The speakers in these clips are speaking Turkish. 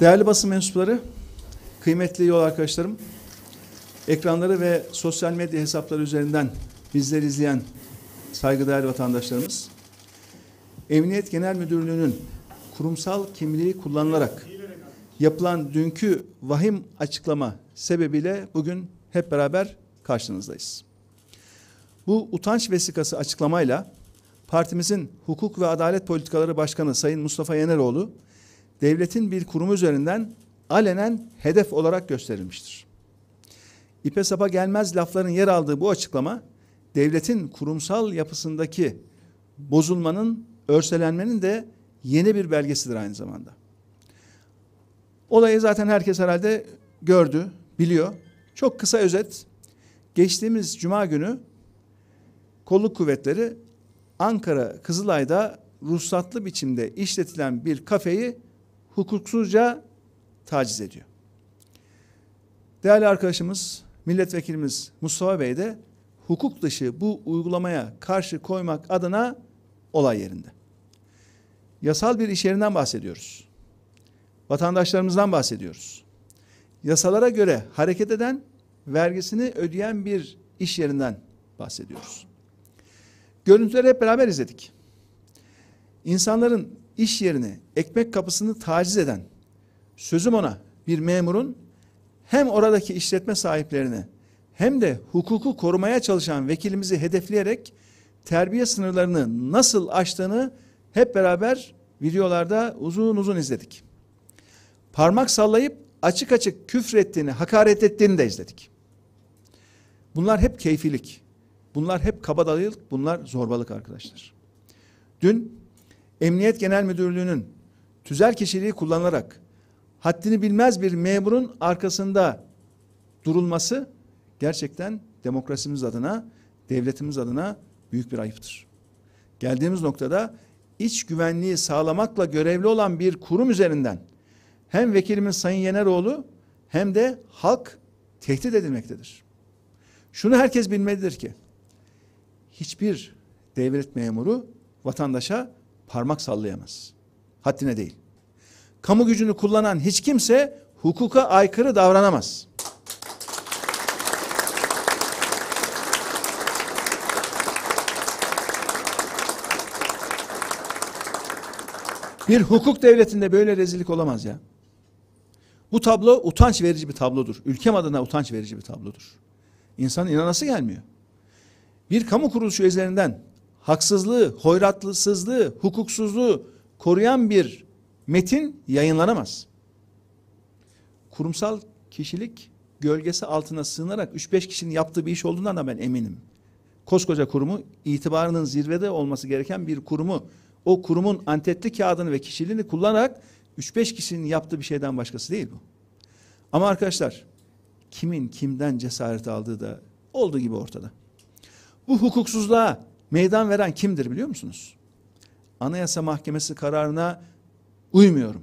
Değerli basın mensupları, kıymetli yol arkadaşlarım, ekranları ve sosyal medya hesapları üzerinden bizleri izleyen saygıdeğer vatandaşlarımız, Emniyet Genel Müdürlüğü'nün kurumsal kimliği kullanılarak yapılan dünkü vahim açıklama sebebiyle bugün hep beraber karşınızdayız. Bu utanç vesikası açıklamayla partimizin Hukuk ve Adalet Politikaları Başkanı Sayın Mustafa Yeneroğlu devletin bir kurumu üzerinden alenen hedef olarak gösterilmiştir. İpe sapa gelmez lafların yer aldığı bu açıklama devletin kurumsal yapısındaki bozulmanın, örselenmenin de yeni bir belgesidir aynı zamanda. Olayı zaten herkes herhalde gördü, biliyor. Çok kısa özet. Geçtiğimiz cuma günü kolluk kuvvetleri Ankara Kızılay'da ruhsatlı biçimde işletilen bir kafeyi hukuksuzca taciz ediyor. Değerli arkadaşımız, milletvekilimiz Mustafa Bey de hukuk dışı bu uygulamaya karşı koymak adına olay yerinde. Yasal bir iş yerinden bahsediyoruz. Vatandaşlarımızdan bahsediyoruz. Yasalara göre hareket eden, vergisini ödeyen bir iş yerinden bahsediyoruz. Görüntüleri hep beraber izledik. İnsanların iş yerine, ekmek kapısını taciz eden, sözüm ona bir memurun hem oradaki işletme sahiplerini hem de hukuku korumaya çalışan vekilimizi hedefleyerek terbiye sınırlarını nasıl aştığını hep beraber videolarda uzun uzun izledik. Parmak sallayıp açık açık küfrettiğini, hakaret ettiğini de izledik. Bunlar hep keyfilik. Bunlar hep kabadayılık, bunlar zorbalık arkadaşlar. Dün Emniyet Genel Müdürlüğü'nün tüzel kişiliği kullanarak haddini bilmez bir memurun arkasında durulması gerçekten demokrasimiz adına, devletimiz adına büyük bir ayıptır. Geldiğimiz noktada iç güvenliği sağlamakla görevli olan bir kurum üzerinden hem vekilimiz Sayın Yeneroğlu hem de halk tehdit edilmektedir. Şunu herkes bilmelidir ki hiçbir devlet memuru vatandaşa parmak sallayamaz. Haddine değil. Kamu gücünü kullanan hiç kimse hukuka aykırı davranamaz. Bir hukuk devletinde böyle rezillik olamaz ya. Bu tablo utanç verici bir tablodur. Ülkem adına utanç verici bir tablodur. İnsanın inanası gelmiyor. Bir kamu kuruluşu üzerinden haksızlığı, hoyratsızlığı, hukuksuzluğu koruyan bir metin yayınlanamaz. Kurumsal kişilik gölgesi altına sığınarak 3-5 kişinin yaptığı bir iş olduğundan da ben eminim. Koskoca kurumu itibarının zirvede olması gereken bir kurumu o kurumun antetli kağıdını ve kişiliğini kullanarak 3-5 kişinin yaptığı bir şeyden başkası değil bu. Ama arkadaşlar kimin kimden cesaret aldığı da olduğu gibi ortada. Bu hukuksuzluğa, meydan veren kimdir biliyor musunuz? Anayasa Mahkemesi kararına uymuyorum.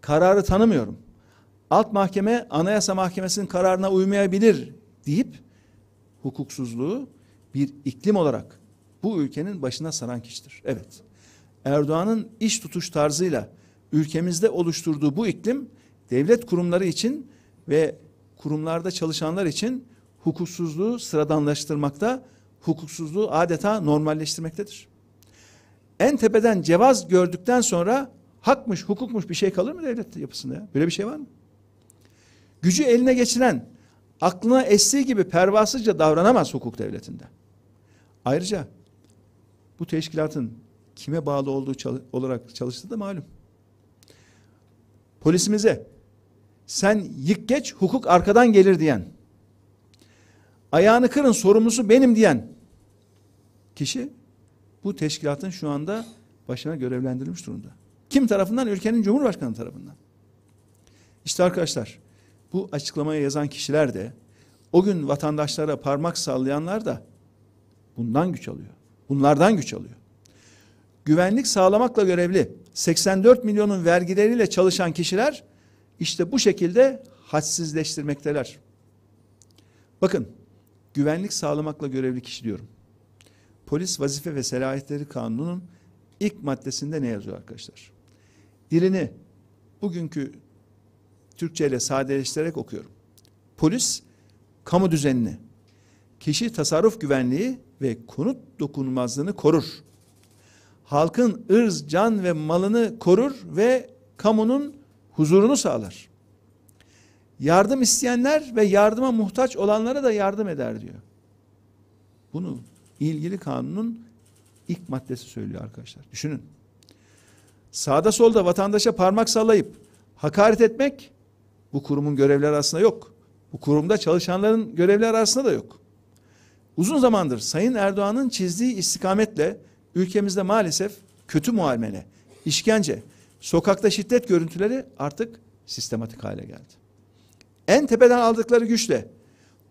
Kararı tanımıyorum. Alt mahkeme Anayasa Mahkemesi'nin kararına uymayabilir deyip hukuksuzluğu bir iklim olarak bu ülkenin başına saran kişidir. Evet. Erdoğan'ın iş tutuş tarzıyla ülkemizde oluşturduğu bu iklim devlet kurumları için ve kurumlarda çalışanlar için hukuksuzluğu sıradanlaştırmakta hukuksuzluğu adeta normalleştirmektedir. En tepeden cevaz gördükten sonra hakmış, hukukmuş bir şey kalır mı devlet yapısında ya? Böyle bir şey var mı? Gücü eline geçiren, aklına estiği gibi pervasızca davranamaz hukuk devletinde. Ayrıca bu teşkilatın kime bağlı olduğu çal olarak çalıştığı da malum. Polisimize sen yık geç hukuk arkadan gelir diyen ayağını kırın sorumlusu benim diyen kişi bu teşkilatın şu anda başına görevlendirilmiş durumda. Kim tarafından? Ülkenin Cumhurbaşkanı tarafından. İşte arkadaşlar bu açıklamaya yazan kişiler de o gün vatandaşlara parmak sallayanlar da bundan güç alıyor. Bunlardan güç alıyor. Güvenlik sağlamakla görevli 84 milyonun vergileriyle çalışan kişiler işte bu şekilde hadsizleştirmekteler. Bakın güvenlik sağlamakla görevli kişi diyorum. Polis vazife ve selahiyetleri kanununun ilk maddesinde ne yazıyor arkadaşlar? Dilini bugünkü Türkçe ile sadeleştirerek okuyorum. Polis kamu düzenini, kişi tasarruf güvenliği ve konut dokunulmazlığını korur. Halkın ırz, can ve malını korur ve kamunun huzurunu sağlar yardım isteyenler ve yardıma muhtaç olanlara da yardım eder diyor. Bunu ilgili kanunun ilk maddesi söylüyor arkadaşlar. Düşünün. Sağda solda vatandaşa parmak sallayıp hakaret etmek bu kurumun görevleri arasında yok. Bu kurumda çalışanların görevleri arasında da yok. Uzun zamandır Sayın Erdoğan'ın çizdiği istikametle ülkemizde maalesef kötü muamele, işkence, sokakta şiddet görüntüleri artık sistematik hale geldi. En tepeden aldıkları güçle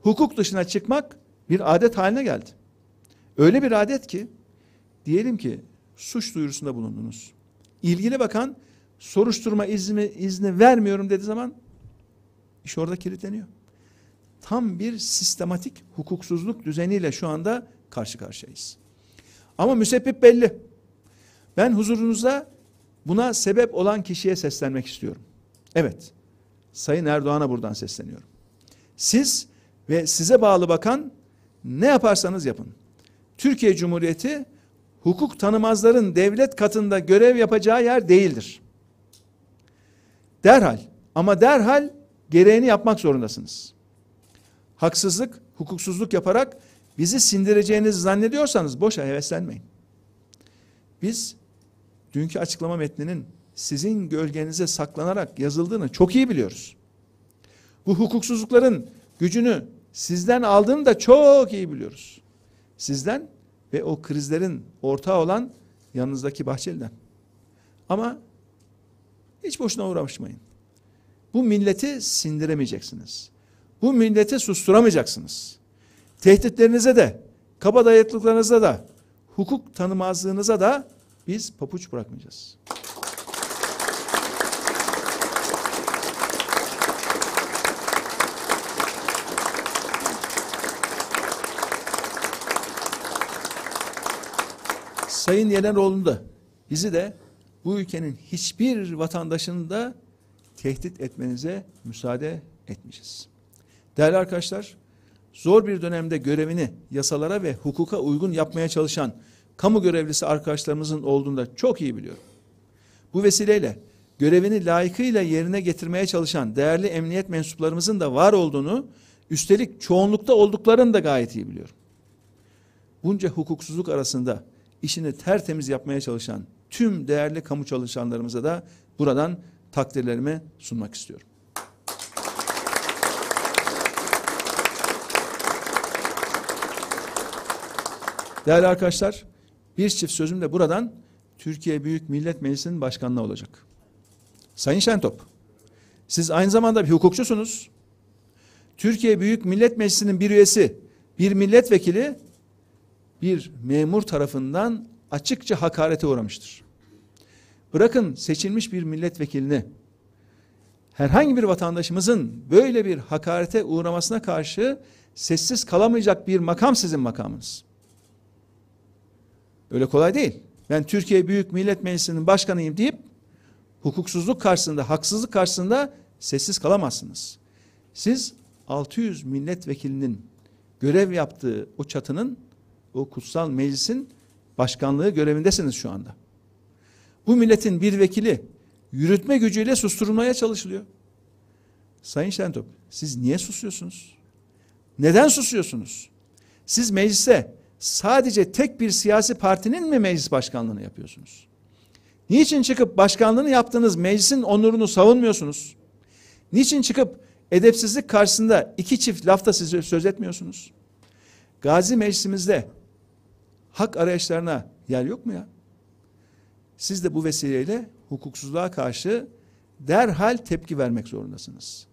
hukuk dışına çıkmak bir adet haline geldi. Öyle bir adet ki diyelim ki suç duyurusunda bulundunuz. İlgili bakan soruşturma izni, izni vermiyorum dediği zaman iş orada kilitleniyor. Tam bir sistematik hukuksuzluk düzeniyle şu anda karşı karşıyayız. Ama müsebbip belli. Ben huzurunuzda buna sebep olan kişiye seslenmek istiyorum. Evet. Sayın Erdoğan'a buradan sesleniyorum. Siz ve size bağlı bakan ne yaparsanız yapın. Türkiye Cumhuriyeti hukuk tanımazların devlet katında görev yapacağı yer değildir. Derhal ama derhal gereğini yapmak zorundasınız. Haksızlık, hukuksuzluk yaparak bizi sindireceğinizi zannediyorsanız boşa heveslenmeyin. Biz dünkü açıklama metninin sizin gölgenize saklanarak yazıldığını çok iyi biliyoruz. Bu hukuksuzlukların gücünü sizden aldığını da çok iyi biliyoruz. Sizden ve o krizlerin ortağı olan yanınızdaki Bahçeli'den. Ama hiç boşuna uğraşmayın. Bu milleti sindiremeyeceksiniz. Bu milleti susturamayacaksınız. Tehditlerinize de, kabadayaklıklarınıza da, hukuk tanımazlığınıza da biz papuç bırakmayacağız. Sayın Yeneroğlu'nda bizi de bu ülkenin hiçbir vatandaşını da tehdit etmenize müsaade etmeyeceğiz. Değerli arkadaşlar, zor bir dönemde görevini yasalara ve hukuka uygun yapmaya çalışan kamu görevlisi arkadaşlarımızın olduğunu da çok iyi biliyorum. Bu vesileyle görevini layıkıyla yerine getirmeye çalışan değerli emniyet mensuplarımızın da var olduğunu, üstelik çoğunlukta olduklarını da gayet iyi biliyorum. Bunca hukuksuzluk arasında işini tertemiz yapmaya çalışan tüm değerli kamu çalışanlarımıza da buradan takdirlerimi sunmak istiyorum. Değerli arkadaşlar, bir çift sözüm de buradan Türkiye Büyük Millet Meclisi'nin başkanlığı olacak. Sayın Şentop, siz aynı zamanda bir hukukçusunuz. Türkiye Büyük Millet Meclisi'nin bir üyesi, bir milletvekili bir memur tarafından açıkça hakarete uğramıştır. Bırakın seçilmiş bir milletvekilini herhangi bir vatandaşımızın böyle bir hakarete uğramasına karşı sessiz kalamayacak bir makam sizin makamınız. Öyle kolay değil. Ben Türkiye Büyük Millet Meclisi'nin başkanıyım deyip hukuksuzluk karşısında, haksızlık karşısında sessiz kalamazsınız. Siz 600 milletvekilinin görev yaptığı o çatının o kutsal meclisin başkanlığı görevindesiniz şu anda. Bu milletin bir vekili yürütme gücüyle susturulmaya çalışılıyor. Sayın Şentop, siz niye susuyorsunuz? Neden susuyorsunuz? Siz meclise sadece tek bir siyasi partinin mi meclis başkanlığını yapıyorsunuz? Niçin çıkıp başkanlığını yaptığınız meclisin onurunu savunmuyorsunuz? Niçin çıkıp edepsizlik karşısında iki çift lafta size söz etmiyorsunuz? Gazi meclisimizde hak arayışlarına yer yok mu ya? Siz de bu vesileyle hukuksuzluğa karşı derhal tepki vermek zorundasınız.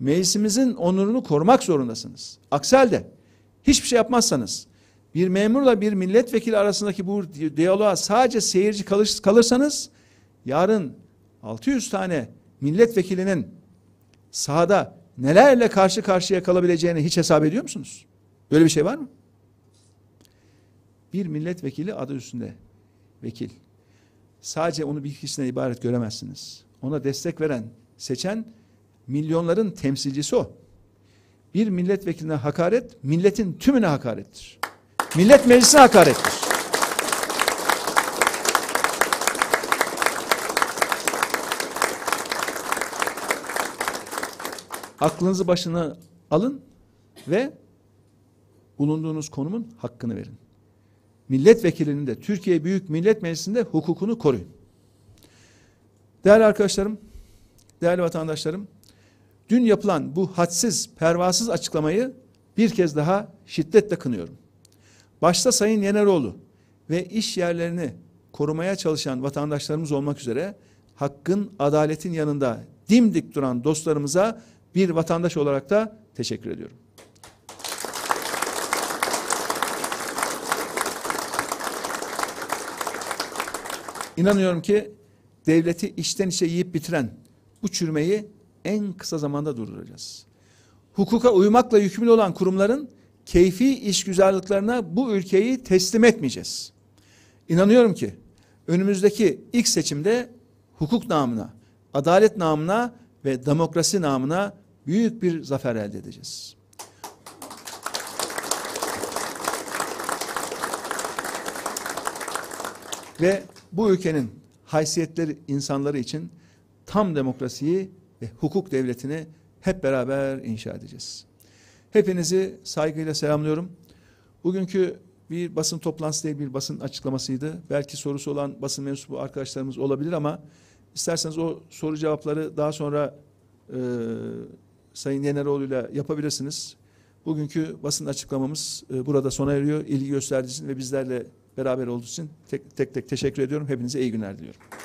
Meclisimizin onurunu korumak zorundasınız. Aksi halde hiçbir şey yapmazsanız bir memurla bir milletvekili arasındaki bu diyaloğa sadece seyirci kalırsanız yarın 600 tane milletvekilinin sahada nelerle karşı karşıya kalabileceğini hiç hesap ediyor musunuz? Böyle bir şey var mı? Bir milletvekili adı üstünde vekil. Sadece onu bir kişiden ibaret göremezsiniz. Ona destek veren, seçen milyonların temsilcisi o. Bir milletvekiline hakaret, milletin tümüne hakarettir. Millet meclisine hakarettir. Aklınızı başına alın ve bulunduğunuz konumun hakkını verin milletvekilinin de Türkiye Büyük Millet Meclisi'nde hukukunu koruyun. Değerli arkadaşlarım, değerli vatandaşlarım, dün yapılan bu hadsiz, pervasız açıklamayı bir kez daha şiddetle kınıyorum. Başta Sayın Yeneroğlu ve iş yerlerini korumaya çalışan vatandaşlarımız olmak üzere hakkın, adaletin yanında dimdik duran dostlarımıza bir vatandaş olarak da teşekkür ediyorum. İnanıyorum ki devleti içten içe yiyip bitiren bu çürümeyi en kısa zamanda durduracağız. Hukuka uymakla yükümlü olan kurumların keyfi iş güzelliklerine bu ülkeyi teslim etmeyeceğiz. İnanıyorum ki önümüzdeki ilk seçimde hukuk namına, adalet namına ve demokrasi namına büyük bir zafer elde edeceğiz. ve bu ülkenin haysiyetleri insanları için tam demokrasiyi ve hukuk devletini hep beraber inşa edeceğiz. Hepinizi saygıyla selamlıyorum. Bugünkü bir basın toplantısı değil bir basın açıklamasıydı. Belki sorusu olan basın mensubu arkadaşlarımız olabilir ama isterseniz o soru cevapları daha sonra e, Sayın Yeneroğlu ile yapabilirsiniz. Bugünkü basın açıklamamız e, burada sona eriyor. İlgi gösterdiğiniz ve bizlerle beraber olduğu için tek tek, tek teşekkür ediyorum. Hepinize iyi günler diliyorum.